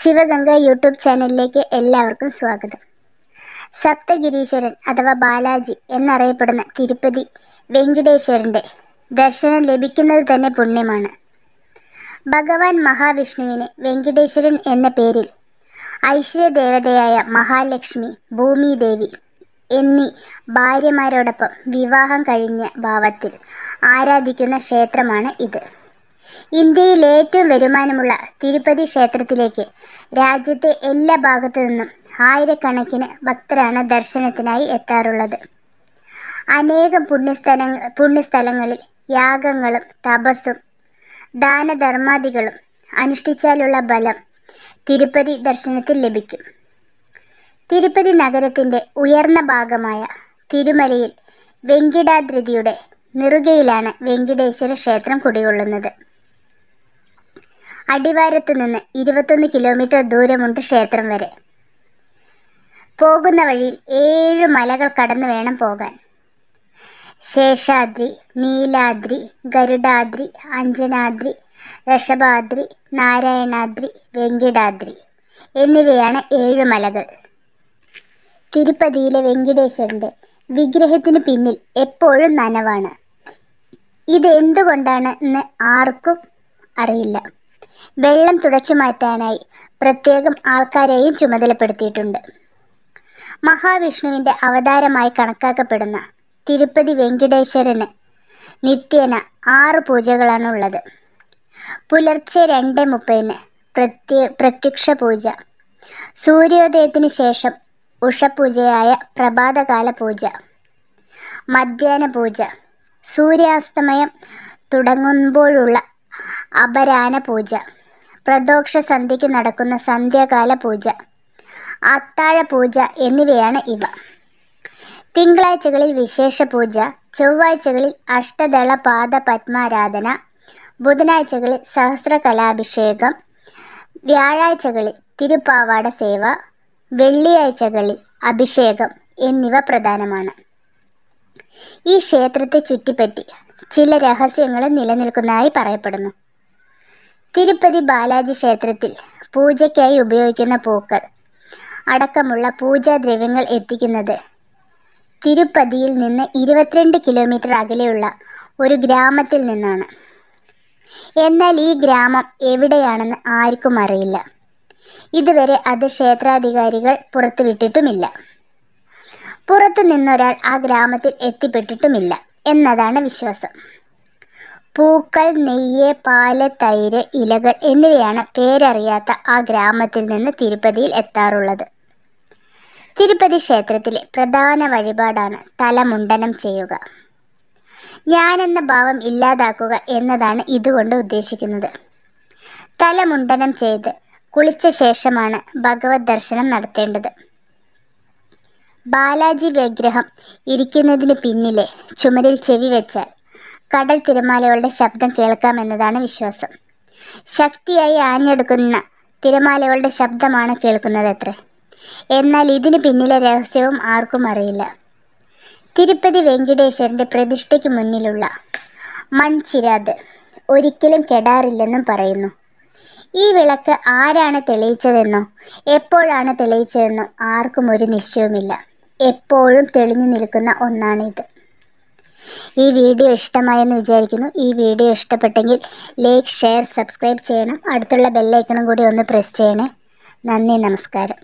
Sivaganga YouTube ചാനലിലേക്ക് എല്ലാവർക്കും സ്വാഗതം സപ്തഗിരീശ്വരൻ അഥവാ ബാലാജി എന്നറിയപ്പെടുന്ന തിരുപ്പതി വെങ്കിടേശ്വരൻ്റെ ദർശനം ലഭിക്കുന്നത് തന്നെ പുണ്യമാണ് ഭഗവാൻ മഹാവിഷ്ണുവിന് വെങ്കിടേശ്വരൻ എന്ന പേരിൽ ഐശ്വര്യദേവതയായ മഹാലക്ഷ്മി ഭൂമിദേവി എന്നീ ഭാര്യമാരോടൊപ്പം വിവാഹം കഴിഞ്ഞ ഭാവത്തിൽ ആരാധിക്കുന്ന ക്ഷേത്രമാണ് ഇത് ഇന്ത്യയിൽ ഏറ്റവും വരുമാനമുള്ള തിരുപ്പതി ക്ഷേത്രത്തിലേക്ക് രാജ്യത്തെ എല്ലാ ഭാഗത്തു നിന്നും ആയിരക്കണക്കിന് ഭക്തരാണ് ദർശനത്തിനായി എത്താറുള്ളത് അനേകം പുണ്യസ്ഥല പുണ്യസ്ഥലങ്ങളിൽ യാഗങ്ങളും തപസ്സും ദാനധർമാദികളും അനുഷ്ഠിച്ചാലുള്ള ബലം തിരുപ്പതി ദർശനത്തിൽ ലഭിക്കും തിരുപ്പതി നഗരത്തിൻ്റെ ഉയർന്ന ഭാഗമായ തിരുമലയിൽ വെങ്കിടാദ്രിതിയുടെ നിറുകയിലാണ് വെങ്കിടേശ്വര ക്ഷേത്രം കുടികൊള്ളുന്നത് അടിവാരത്ത് നിന്ന് ഇരുപത്തൊന്ന് കിലോമീറ്റർ ദൂരമുണ്ട് ക്ഷേത്രം വരെ പോകുന്ന വഴിയിൽ ഏഴ് മലകൾ കടന്നു വേണം പോകാൻ ശേഷാദ്രി നീലാദ്രി ഗരുഡാദ്രി അഞ്ജനാദ്രി ഋഷഭാദ്രി നാരായണാദ്രി വെങ്കിടാദ്രി എന്നിവയാണ് ഏഴ് മലകൾ തിരുപ്പതിയിലെ വെങ്കിടേശ്വരൻ്റെ വിഗ്രഹത്തിന് പിന്നിൽ എപ്പോഴും നനവാണ് എന്ന് ആർക്കും അറിയില്ല വെള്ളം തുടച്ചു മാറ്റാനായി പ്രത്യേകം ആൾക്കാരെയും ചുമതലപ്പെടുത്തിയിട്ടുണ്ട് മഹാവിഷ്ണുവിൻ്റെ അവതാരമായി കണക്കാക്കപ്പെടുന്ന തിരുപ്പതി വെങ്കിടേശ്വരന് നിത്യേന ആറ് പൂജകളാണ് ഉള്ളത് പുലർച്ചെ രണ്ട് മുപ്പതിന് പ്രത്യ പ്രത്യക്ഷ പൂജ സൂര്യോദയത്തിന് ശേഷം ഉഷപൂജയായ പ്രഭാതകാല പൂജ മധ്യാന പൂജ സൂര്യാസ്തമയം തുടങ്ങുമ്പോഴുള്ള അപരാന പൂജ പ്രദോക്ഷ സന്ധ്യയ്ക്ക് നടക്കുന്ന സന്ധ്യാകാല പൂജ അത്താഴ പൂജ എന്നിവയാണ് ഇവ തിങ്കളാഴ്ചകളിൽ വിശേഷ പൂജ ചൊവ്വാഴ്ചകളിൽ അഷ്ടദള പാദ പത്മാരാധന ബുധനാഴ്ചകളിൽ കലാഭിഷേകം വ്യാഴാഴ്ചകളിൽ തിരുപ്പാവാട സേവ വെള്ളിയാഴ്ചകളിൽ അഭിഷേകം എന്നിവ പ്രധാനമാണ് ഈ ക്ഷേത്രത്തെ ചുറ്റിപ്പറ്റി ചില രഹസ്യങ്ങൾ നിലനിൽക്കുന്നതായി പറയപ്പെടുന്നു തിരുപ്പതി ബാലാജി ക്ഷേത്രത്തിൽ പൂജയ്ക്കായി ഉപയോഗിക്കുന്ന പൂക്കൾ അടക്കമുള്ള പൂജാദ്രവ്യങ്ങൾ എത്തിക്കുന്നത് തിരുപ്പതിയിൽ നിന്ന് ഇരുപത്തിരണ്ട് കിലോമീറ്റർ അകലെയുള്ള ഒരു ഗ്രാമത്തിൽ നിന്നാണ് എന്നാൽ ഈ ഗ്രാമം എവിടെയാണെന്ന് ആർക്കും അറിയില്ല ഇതുവരെ അത് ക്ഷേത്രാധികാരികൾ പുറത്തുവിട്ടിട്ടുമില്ല പുറത്തു നിന്നൊരാൾ ആ ഗ്രാമത്തിൽ എത്തിപ്പെട്ടിട്ടുമില്ല എന്നതാണ് വിശ്വാസം പൂക്കൾ നെയ്യ് പാല് തൈര് ഇലകൾ എന്നിവയാണ് പേരറിയാത്ത ആ ഗ്രാമത്തിൽ നിന്ന് തിരുപ്പതിയിൽ എത്താറുള്ളത് തിരുപ്പതി ക്ഷേത്രത്തിലെ പ്രധാന വഴിപാടാണ് തലമുണ്ടനം ചെയ്യുക ഞാനെന്ന ഭാവം ഇല്ലാതാക്കുക എന്നതാണ് ഇതുകൊണ്ട് ഉദ്ദേശിക്കുന്നത് തലമുണ്ടനം ചെയ്ത് കുളിച്ച ശേഷമാണ് ഭഗവത് ദർശനം നടത്തേണ്ടത് ബാലാജി വിഗ്രഹം ഇരിക്കുന്നതിന് പിന്നിലെ ചുമരിൽ ചെവി വെച്ചാൽ കടൽ തിരമാലകളുടെ ശബ്ദം കേൾക്കാമെന്നതാണ് വിശ്വാസം ശക്തിയായി ആഞ്ഞെടുക്കുന്ന തിരമാലകളുടെ ശബ്ദമാണ് കേൾക്കുന്നതത്രേ എന്നാൽ ഇതിന് പിന്നിലെ രഹസ്യവും ആർക്കും അറിയില്ല തിരുപ്പതി വെങ്കടേശ്വരൻ്റെ പ്രതിഷ്ഠയ്ക്ക് മുന്നിലുള്ള മൺചിരാത് ഒരിക്കലും കെടാറില്ലെന്നും പറയുന്നു ഈ വിളക്ക് ആരാണ് തെളിയിച്ചതെന്നോ എപ്പോഴാണ് തെളിയിച്ചതെന്നോ ആർക്കും ഒരു നിശ്ചയവുമില്ല എപ്പോഴും തെളിഞ്ഞു നിൽക്കുന്ന ഒന്നാണിത് ഈ വീഡിയോ ഇഷ്ടമായെന്ന് വിചാരിക്കുന്നു ഈ വീഡിയോ ഇഷ്ടപ്പെട്ടെങ്കിൽ ലൈക്ക് ഷെയർ സബ്സ്ക്രൈബ് ചെയ്യണം അടുത്തുള്ള ബെല്ലൈക്കണും കൂടി ഒന്ന് പ്രസ് ചെയ്യണേ നന്ദി നമസ്കാരം